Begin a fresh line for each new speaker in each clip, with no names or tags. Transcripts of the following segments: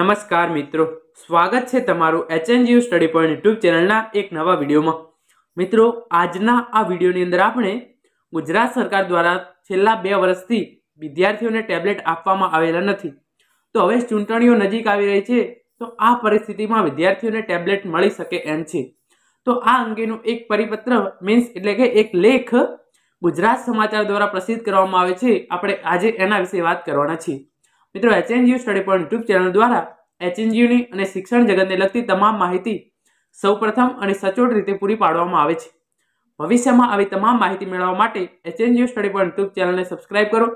નમસ્કાર મિત્રો સ્વાગત છે તમારું એચએનજીયુ સ્ટડી પોઈન્ટ યુટ્યુબ ચેનલના એક નવા વિડીયોમાં મિત્રો આજના આ વિડીયોની અંદર આપણે ગુજરાત સરકાર દ્વારા છેલ્લા બે વર્ષથી વિદ્યાર્થીઓને ટેબ્લેટ આપવામાં આવેલા નથી તો હવે ચૂંટણીઓ નજીક આવી રહી છે તો આ પરિસ્થિતિમાં વિદ્યાર્થીઓને ટેબ્લેટ મળી શકે એમ છે તો આ અંગેનું એક પરિપત્ર મીન્સ એટલે કે એક લેખ ગુજરાત સમાચાર દ્વારા પ્રસિદ્ધ કરવામાં આવે છે આપણે આજે એના વિશે વાત કરવાના છીએ મિત્રો HNGU study point YouTube channel દ્વારા એચએનજીયુની અને શિક્ષણ જગતને લગતી તમામ માહિતી સૌપ્રથમ અને સચોટ રીતે પૂરી પાડવામાં આવે છે ભવિષ્યમાં આવી તમામ માહિતી મેળવવા માટે એચએનજીયુ સ્ટડી પોઈન્ટ યુટ્યુબ ચેનલને સબસ્ક્રાઇબ કરો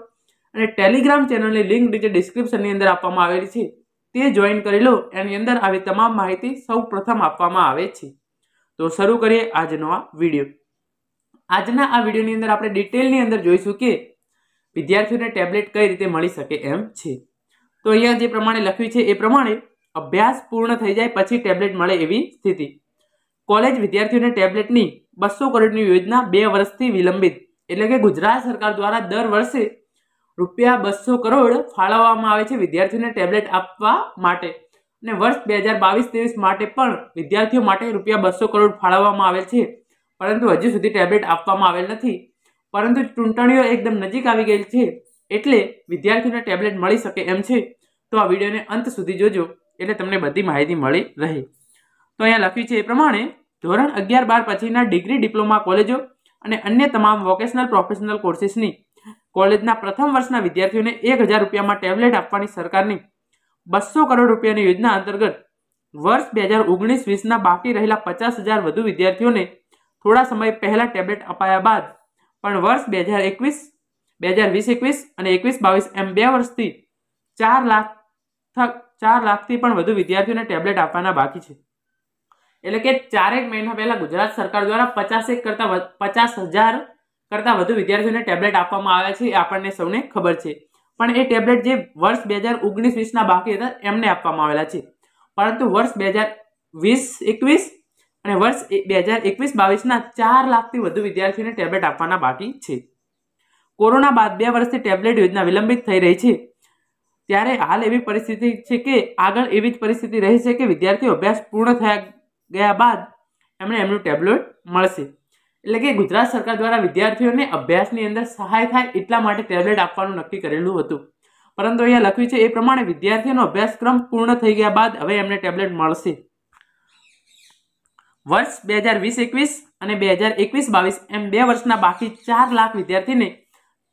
અને ટેલિગ્રામ ચેનલની લિંક નીચે ડિસ્ક્રિપ્શનની અંદર આપવામાં આવેલી છે તે જોઈન કરી લો એની અંદર આવી તમામ માહિતી સૌપ્રથમ આપવામાં આવે છે તો શરૂ કરીએ આજનો આ વિડીયો આજના આ વિડીયોની અંદર આપણે ડિટેલની અંદર જોઈશું કે વિદ્યાર્થીઓને ટેબ્લેટ કઈ રીતે મળી શકે એમ છે તો અહીંયા જે પ્રમાણે લખ્યું છે એ પ્રમાણે અભ્યાસ પૂર્ણ થઈ જાય પછી ટેબ્લેટ મળે એવી સ્થિતિ કોલેજ વિદ્યાર્થીઓને ટેબ્લેટની બસો કરોડની યોજના બે વર્ષથી વિલંબિત એટલે કે ગુજરાત સરકાર દ્વારા દર વર્ષે રૂપિયા બસો કરોડ ફાળવવામાં આવે છે વિદ્યાર્થીઓને ટેબ્લેટ આપવા માટે અને વર્ષ બે હજાર બાવીસ ત્રેવીસ માટે પણ વિદ્યાર્થીઓ માટે રૂપિયા બસો કરોડ ફાળવવામાં આવે છે પરંતુ હજુ સુધી ટેબ્લેટ આપવામાં આવેલ નથી પરંતુ ચૂંટણીઓ એકદમ નજીક આવી ગયેલ છે એટલે વિદ્યાર્થીઓને ટેબ્લેટ મળી શકે એમ છે તો આ વિડીયોને અંત સુધી જોજો એટલે તમને બધી માહિતી મળી રહે તો અહીંયા લખ્યું છે એ પ્રમાણે ધોરણ અગિયાર બાર પછીના ડિગ્રી ડિપ્લોમા કોલેજો અને અન્ય તમામ વોકેશનલ પ્રોફેશનલ કોર્સીસની કોલેજના પ્રથમ વર્ષના વિદ્યાર્થીઓને એક હજાર રૂપિયામાં ટેબ્લેટ આપવાની સરકારની બસો કરોડ રૂપિયાની યોજના અંતર્ગત વર્ષ બે હજાર ઓગણીસ વીસના બાકી રહેલા પચાસ હજાર વધુ વિદ્યાર્થીઓને થોડા સમય પહેલાં ટેબ્લેટ અપાયા બાદ પણ વર્ષ બે હજાર એકવીસ બે હજાર વીસ એકવીસ અને એકવીસ બાવીસ એમ બે વર્ષથી ચાર લાખ ચાર લાખથી પણ વધુ વિદ્યાર્થીઓને ટેબ્લેટ આપવાના બાકી છે એટલે કે ચારેક મહિના પહેલાં ગુજરાત સરકાર દ્વારા પચાસેક કરતાં પચાસ હજાર કરતાં વધુ વિદ્યાર્થીઓને ટેબ્લેટ આપવામાં આવ્યા છે એ આપણને સૌને ખબર છે પણ એ ટેબ્લેટ જે વર્ષ બે હજાર ઓગણીસ વીસના બાકી હતા એમને આપવામાં આવેલા છે પરંતુ વર્ષ બે હજાર વીસ એકવીસ અને વર્ષ બે હજાર એકવીસ બાવીસના ચાર લાખથી વધુ વિદ્યાર્થીઓને ટેબ્લેટ આપવાના બાકી છે કોરોના બાદ બે વર્ષથી ટેબ્લેટ યોજના વિલંબિત થઈ રહી છે ત્યારે હાલ એવી પરિસ્થિતિ છે કે આગળ એવી જ પરિસ્થિતિ રહી છે કે વિદ્યાર્થીઓ અભ્યાસ પૂર્ણ થયા ગયા બાદ એમણે એમનું ટેબ્લેટ મળશે એટલે કે ગુજરાત સરકાર દ્વારા વિદ્યાર્થીઓને અભ્યાસની અંદર સહાય થાય એટલા માટે ટેબ્લેટ આપવાનું નક્કી કરેલું હતું પરંતુ અહીંયા લખ્યું છે એ પ્રમાણે વિદ્યાર્થીઓનો અભ્યાસક્રમ પૂર્ણ થઈ ગયા બાદ હવે એમને ટેબ્લેટ મળશે વર્ષ બે હજાર વીસ એકવીસ અને બે હજાર એકવીસ બાવીસ એમ બે વર્ષના બાકી ચાર લાખ વિદ્યાર્થીને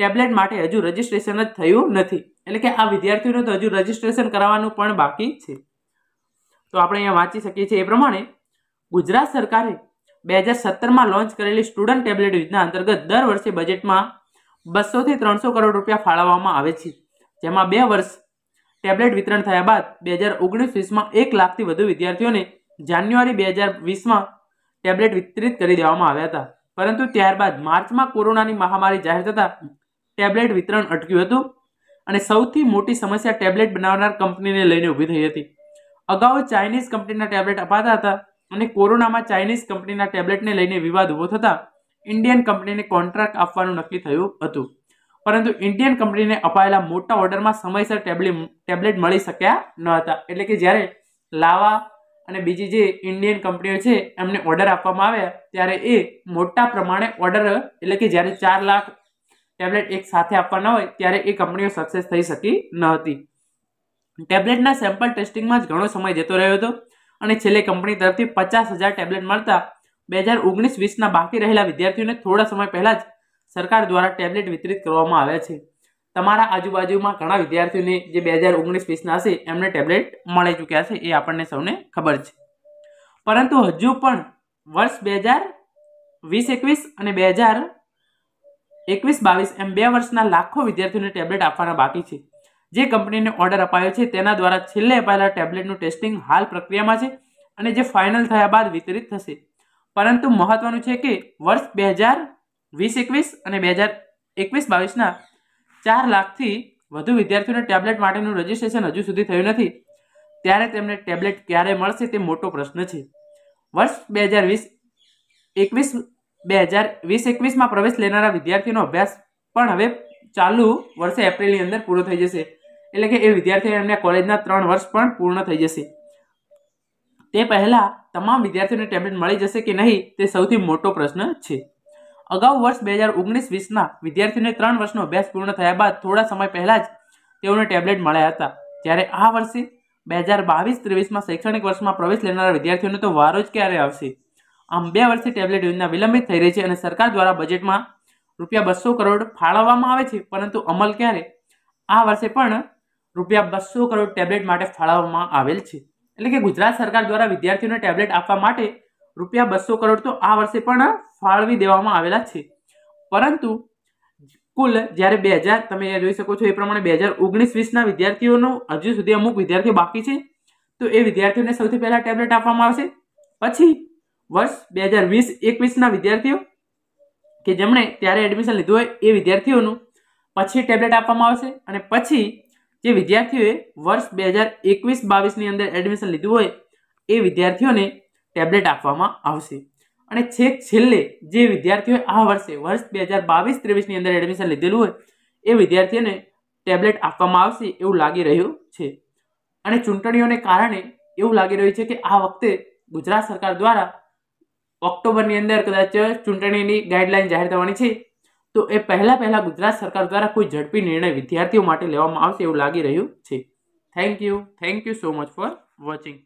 ટેબ્લેટ માટે હજુ રજિસ્ટ્રેશન જ થયું નથી એટલે કે આ વિદ્યાર્થીઓને તો હજુ રજીસ્ટ્રેશન કરાવવાનું પણ બાકી છે તો આપણે અહીંયા વાંચી શકીએ છીએ એ પ્રમાણે ગુજરાત સરકારે બે હજાર સત્તરમાં લોન્ચ કરેલી સ્ટુડન્ટ ટેબ્લેટ યોજના અંતર્ગત દર વર્ષે બજેટમાં બસોથી ત્રણસો કરોડ રૂપિયા ફાળવવામાં આવે છે જેમાં બે વર્ષ ટેબ્લેટ વિતરણ થયા બાદ બે હજાર ઓગણીસ વીસમાં એક લાખથી વધુ વિદ્યાર્થીઓને જાન્યુઆરી બે હજાર વીસમાં ટેબ્લેટ વિતરિત કરી દેવામાં આવ્યા હતા પરંતુ ત્યારબાદ માર્ચમાં કોરોનાની મહામારી જાહેર થતાં ટેબ્લેટ વિતરણ અટક્યું હતું અને સૌથી મોટી સમસ્યા ટેબ્લેટ બનાવનાર કંપનીને લઈને ઊભી થઈ હતી અગાઉ ચાઇનીઝ કંપનીના ટેબ્લેટ અપાતા હતા અને કોરોનામાં ચાઇનીઝ કંપનીના ટેબ્લેટને લઈને વિવાદ ઊભો થતાં ઇન્ડિયન કંપનીને કોન્ટ્રાક્ટ આપવાનું નક્કી થયું હતું પરંતુ ઇન્ડિયન કંપનીને અપાયેલા મોટા ઓર્ડરમાં સમયસર ટેબ્લેટ ટેબ્લેટ મળી શક્યા ન હતા એટલે કે જ્યારે લાવા અને બીજી જે ઇન્ડિયન કંપનીઓ છે એમને ઓર્ડર આપવામાં આવ્યા ત્યારે એ મોટા પ્રમાણે ઓર્ડર એટલે કે જ્યારે ચાર લાખ ટેબ્લેટ એક સાથે આપવાના હોય ત્યારે એ કંપનીઓ સક્સેસ થઈ શકી ન હતી ટેબ્લેટના સેમ્પલ ટેસ્ટિંગમાં જ ઘણો સમય જતો રહ્યો હતો અને છેલ્લે કંપની તરફથી પચાસ હજાર ટેબ્લેટ મળતા બે હજાર ઓગણીસ વીસના બાકી રહેલા વિદ્યાર્થીઓને થોડા સમય પહેલાં જ સરકાર દ્વારા ટેબ્લેટ વિતરિત કરવામાં આવ્યા છે તમારા આજુબાજુમાં ઘણા વિદ્યાર્થીઓને જે બે હજાર ઓગણીસ વીસના હશે એમને ટેબ્લેટ મળી ચૂક્યા છે એ આપણને સૌને ખબર છે પરંતુ હજુ પણ વર્ષ બે હજાર વીસ એકવીસ અને બે હજાર એકવીસ બાવીસ એમ બે વર્ષના લાખો વિદ્યાર્થીઓને ટેબ્લેટ આપવાના બાકી છે જે કંપનીને ઓર્ડર અપાયો છે તેના દ્વારા છેલ્લે અપાયેલા ટેબ્લેટનું ટેસ્ટિંગ હાલ પ્રક્રિયામાં છે અને જે ફાઇનલ થયા બાદ વિતરિત થશે પરંતુ મહત્વનું છે કે વર્ષ બે હજાર વીસ એકવીસ અને બે હજાર એકવીસ બાવીસના ચાર લાખથી વધુ વિદ્યાર્થીઓને ટેબ્લેટ માટેનું રજિસ્ટ્રેશન હજુ સુધી થયું નથી ત્યારે તેમને ટેબ્લેટ ક્યારે મળશે તે મોટો પ્રશ્ન છે વર્ષ બે હજાર વીસ એકવીસ બે હજાર વીસ એકવીસમાં પ્રવેશ લેનારા વિદ્યાર્થીઓનો અભ્યાસ પણ હવે ચાલુ વર્ષે એપ્રિલની અંદર પૂરો થઈ જશે એટલે કે એ વિદ્યાર્થીઓ એમને કોલેજના ત્રણ વર્ષ પણ પૂર્ણ થઈ જશે તે પહેલાં તમામ વિદ્યાર્થીઓને ટેબ્લેટ મળી જશે કે નહીં તે સૌથી મોટો પ્રશ્ન છે અગાઉ વર્ષ બે હજાર ઓગણીસ વીસના વિદ્યાર્થીઓને ત્રણ વર્ષનો અભ્યાસ પૂર્ણ થયા બાદ થોડા સમય પહેલાં જ તેઓને ટેબ્લેટ મળ્યા હતા જ્યારે આ વર્ષે બે હજાર બાવીસ ત્રેવીસમાં શૈક્ષણિક વર્ષમાં પ્રવેશ લેનારા વિદ્યાર્થીઓને તો વારો જ ક્યારે આવશે આમ બે વર્ષથી ટેબ્લેટ યોજના વિલંબિત થઈ રહી છે અને સરકાર દ્વારા બજેટમાં રૂપિયા બસો કરોડ ફાળવવામાં આવે છે પરંતુ અમલ ક્યારે આ વર્ષે પણ રૂપિયા બસો કરોડ ટેબ્લેટ માટે ફાળવવામાં આવેલ છે એટલે કે ગુજરાત સરકાર દ્વારા વિદ્યાર્થીઓને ટેબ્લેટ આપવા માટે રૂપિયા બસો કરોડ તો આ વર્ષે પણ ફાળવી દેવામાં આવેલા છે પરંતુ કુલ જ્યારે બે હજાર તમે જોઈ શકો છો એ પ્રમાણે બે હજાર ઓગણીસ વીસના વિદ્યાર્થીઓનો હજુ સુધી અમુક વિદ્યાર્થીઓ બાકી છે તો એ વિદ્યાર્થીઓને સૌથી પહેલાં ટેબ્લેટ આપવામાં આવશે પછી વર્ષ બે હજાર વીસ એકવીસના વિદ્યાર્થીઓ કે જેમણે ત્યારે એડમિશન લીધું હોય એ વિદ્યાર્થીઓનું પછી ટેબ્લેટ આપવામાં આવશે અને પછી જે વિદ્યાર્થીઓએ વર્ષ બે હજાર એકવીસ બાવીસની અંદર એડમિશન લીધું હોય એ વિદ્યાર્થીઓને ટેબ્લેટ આપવામાં આવશે અને છેક છેલ્લે જે વિદ્યાર્થીઓએ આ વર્ષે વર્ષ બે હજાર બાવીસ ત્રેવીસની અંદર એડમિશન લીધેલું હોય એ વિદ્યાર્થીઓને ટેબ્લેટ આપવામાં આવશે એવું લાગી રહ્યું છે અને ચૂંટણીઓને કારણે એવું લાગી રહ્યું છે કે આ વખતે ગુજરાત સરકાર દ્વારા ઓક્ટોબરની અંદર કદાચ ચૂંટણીની ગાઈડલાઈન જાહેર થવાની છે તો એ પહેલાં પહેલાં ગુજરાત સરકાર દ્વારા કોઈ ઝડપી નિર્ણય વિદ્યાર્થીઓ માટે લેવામાં આવશે એવું લાગી રહ્યું છે thank you thank you so much for watching